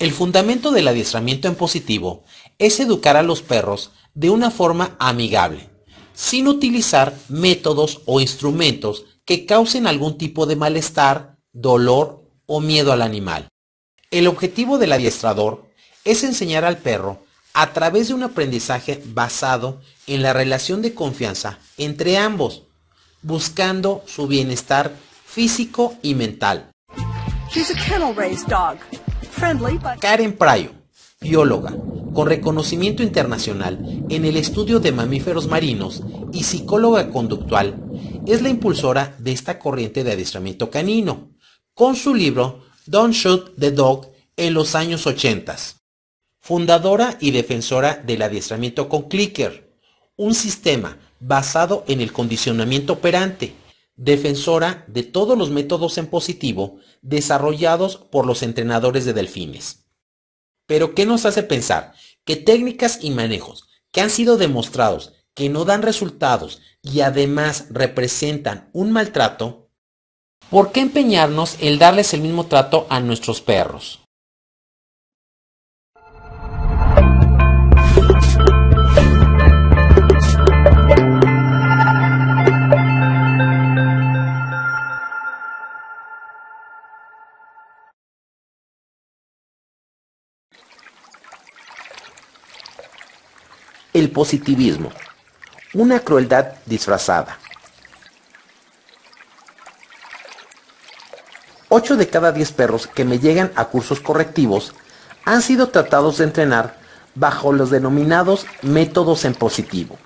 El fundamento del adiestramiento en positivo es educar a los perros de una forma amigable, sin utilizar métodos o instrumentos que causen algún tipo de malestar, dolor o miedo al animal. El objetivo del adiestrador es enseñar al perro a través de un aprendizaje basado en la relación de confianza entre ambos, buscando su bienestar físico y mental. Karen Pryor, bióloga, con reconocimiento internacional en el estudio de mamíferos marinos y psicóloga conductual, es la impulsora de esta corriente de adiestramiento canino, con su libro Don't Shoot the Dog en los años 80. Fundadora y defensora del adiestramiento con clicker, un sistema basado en el condicionamiento operante defensora de todos los métodos en positivo desarrollados por los entrenadores de delfines. Pero ¿qué nos hace pensar que técnicas y manejos que han sido demostrados que no dan resultados y además representan un maltrato? ¿Por qué empeñarnos en darles el mismo trato a nuestros perros? el positivismo, una crueldad disfrazada. 8 de cada 10 perros que me llegan a cursos correctivos han sido tratados de entrenar bajo los denominados métodos en positivo.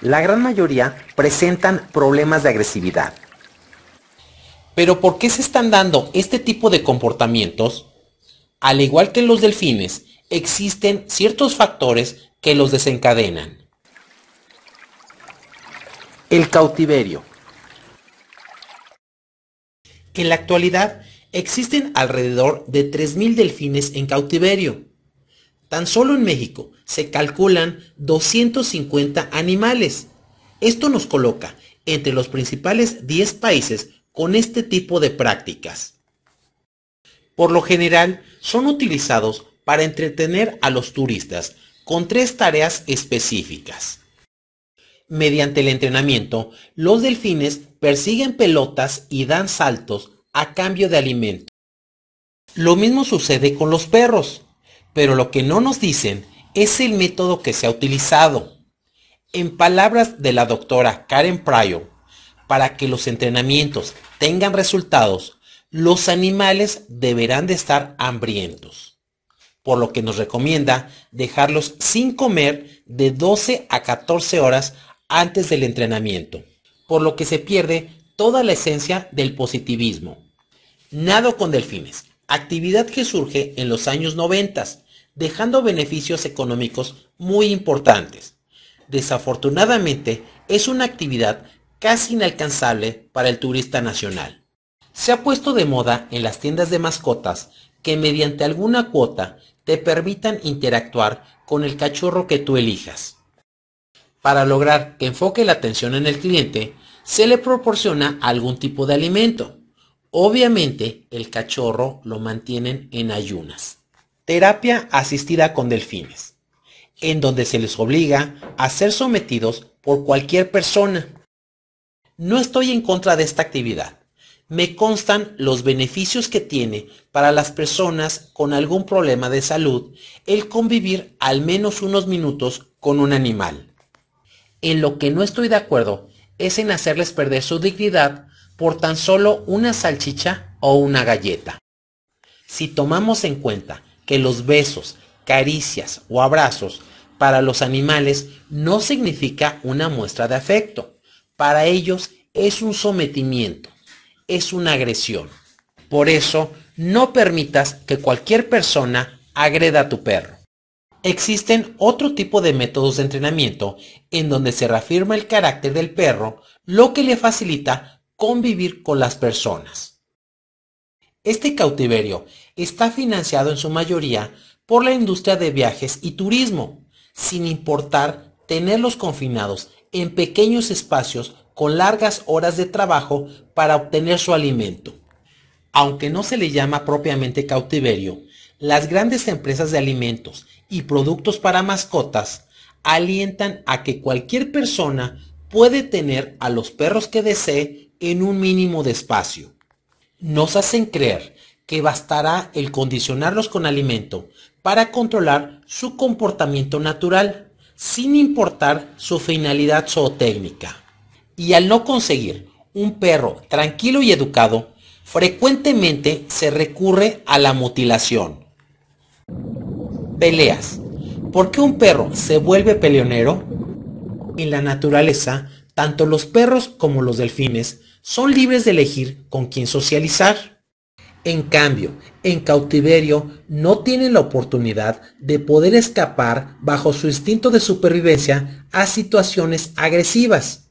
La gran mayoría presentan problemas de agresividad. Pero ¿por qué se están dando este tipo de comportamientos? Al igual que los delfines, existen ciertos factores que los desencadenan. El cautiverio. En la actualidad existen alrededor de 3.000 delfines en cautiverio. Tan solo en México se calculan 250 animales. Esto nos coloca entre los principales 10 países con este tipo de prácticas. Por lo general, son utilizados para entretener a los turistas, con tres tareas específicas. Mediante el entrenamiento, los delfines persiguen pelotas y dan saltos a cambio de alimento. Lo mismo sucede con los perros, pero lo que no nos dicen es el método que se ha utilizado. En palabras de la doctora Karen Pryor, para que los entrenamientos tengan resultados, los animales deberán de estar hambrientos por lo que nos recomienda dejarlos sin comer de 12 a 14 horas antes del entrenamiento, por lo que se pierde toda la esencia del positivismo. Nado con delfines, actividad que surge en los años 90, dejando beneficios económicos muy importantes. Desafortunadamente, es una actividad casi inalcanzable para el turista nacional. Se ha puesto de moda en las tiendas de mascotas que mediante alguna cuota te permitan interactuar con el cachorro que tú elijas. Para lograr que enfoque la atención en el cliente, se le proporciona algún tipo de alimento. Obviamente, el cachorro lo mantienen en ayunas. Terapia asistida con delfines, en donde se les obliga a ser sometidos por cualquier persona. No estoy en contra de esta actividad me constan los beneficios que tiene para las personas con algún problema de salud el convivir al menos unos minutos con un animal. En lo que no estoy de acuerdo es en hacerles perder su dignidad por tan solo una salchicha o una galleta. Si tomamos en cuenta que los besos, caricias o abrazos para los animales no significa una muestra de afecto, para ellos es un sometimiento es una agresión. Por eso, no permitas que cualquier persona agreda a tu perro. Existen otro tipo de métodos de entrenamiento en donde se reafirma el carácter del perro, lo que le facilita convivir con las personas. Este cautiverio está financiado en su mayoría por la industria de viajes y turismo, sin importar tenerlos confinados en pequeños espacios con largas horas de trabajo para obtener su alimento. Aunque no se le llama propiamente cautiverio, las grandes empresas de alimentos y productos para mascotas alientan a que cualquier persona puede tener a los perros que desee en un mínimo de espacio. Nos hacen creer que bastará el condicionarlos con alimento para controlar su comportamiento natural, sin importar su finalidad zootécnica y al no conseguir un perro tranquilo y educado, frecuentemente se recurre a la mutilación. Peleas. ¿Por qué un perro se vuelve peleonero? En la naturaleza, tanto los perros como los delfines son libres de elegir con quién socializar. En cambio, en cautiverio no tienen la oportunidad de poder escapar bajo su instinto de supervivencia a situaciones agresivas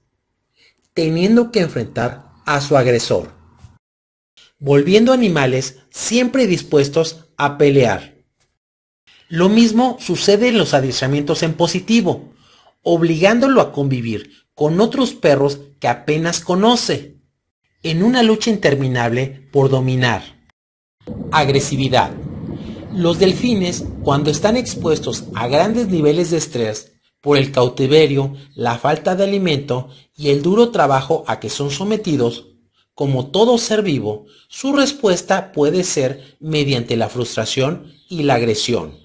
teniendo que enfrentar a su agresor, volviendo animales siempre dispuestos a pelear. Lo mismo sucede en los adiestramientos en positivo, obligándolo a convivir con otros perros que apenas conoce, en una lucha interminable por dominar. Agresividad. Los delfines, cuando están expuestos a grandes niveles de estrés, por el cautiverio, la falta de alimento y el duro trabajo a que son sometidos, como todo ser vivo, su respuesta puede ser mediante la frustración y la agresión.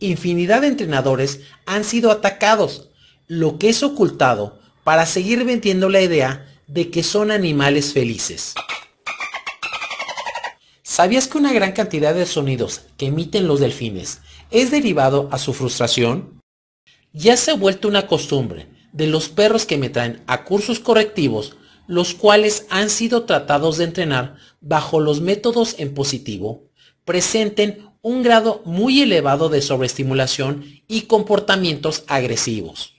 Infinidad de entrenadores han sido atacados, lo que es ocultado para seguir vendiendo la idea de que son animales felices. ¿Sabías que una gran cantidad de sonidos que emiten los delfines es derivado a su frustración? Ya se ha vuelto una costumbre de los perros que me traen a cursos correctivos, los cuales han sido tratados de entrenar bajo los métodos en positivo, presenten un grado muy elevado de sobreestimulación y comportamientos agresivos.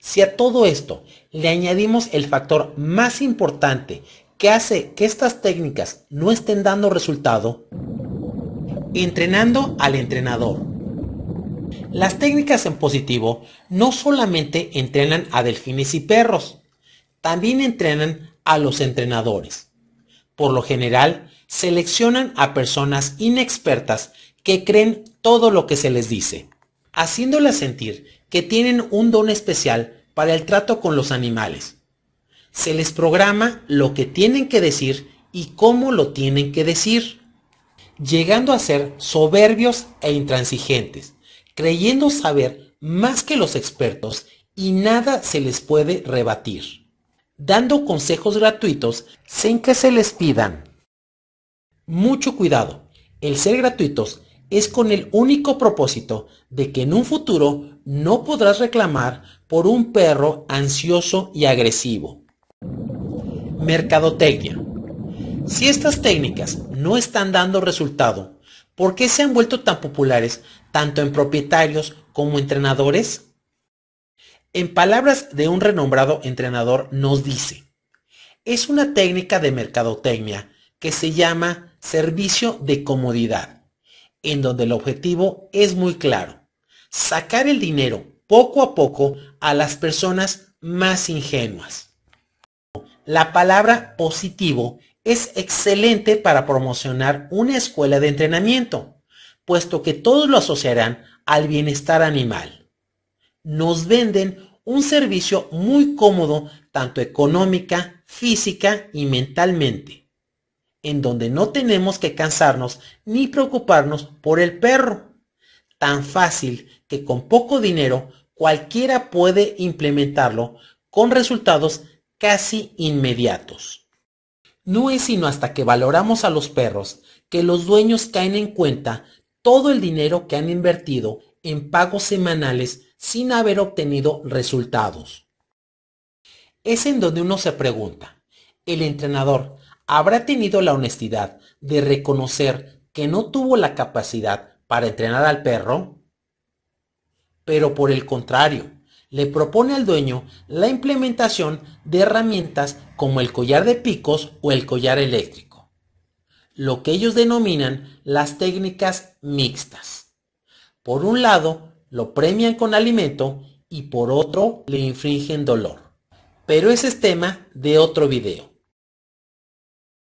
Si a todo esto le añadimos el factor más importante que hace que estas técnicas no estén dando resultado, entrenando al entrenador, las técnicas en positivo no solamente entrenan a delfines y perros, también entrenan a los entrenadores. Por lo general, seleccionan a personas inexpertas que creen todo lo que se les dice, haciéndolas sentir que tienen un don especial para el trato con los animales. Se les programa lo que tienen que decir y cómo lo tienen que decir, llegando a ser soberbios e intransigentes creyendo saber más que los expertos y nada se les puede rebatir, dando consejos gratuitos sin que se les pidan. Mucho cuidado, el ser gratuitos es con el único propósito de que en un futuro no podrás reclamar por un perro ansioso y agresivo. Mercadotecnia. Si estas técnicas no están dando resultado ¿Por qué se han vuelto tan populares tanto en propietarios como entrenadores? En palabras de un renombrado entrenador nos dice, es una técnica de mercadotecnia que se llama servicio de comodidad, en donde el objetivo es muy claro, sacar el dinero poco a poco a las personas más ingenuas. La palabra positivo es excelente para promocionar una escuela de entrenamiento, puesto que todos lo asociarán al bienestar animal. Nos venden un servicio muy cómodo tanto económica, física y mentalmente, en donde no tenemos que cansarnos ni preocuparnos por el perro, tan fácil que con poco dinero cualquiera puede implementarlo con resultados casi inmediatos. No es sino hasta que valoramos a los perros que los dueños caen en cuenta todo el dinero que han invertido en pagos semanales sin haber obtenido resultados. Es en donde uno se pregunta, ¿el entrenador habrá tenido la honestidad de reconocer que no tuvo la capacidad para entrenar al perro? Pero por el contrario, le propone al dueño la implementación de herramientas como el collar de picos o el collar eléctrico, lo que ellos denominan las técnicas mixtas. Por un lado, lo premian con alimento y por otro le infringen dolor. Pero ese es tema de otro video.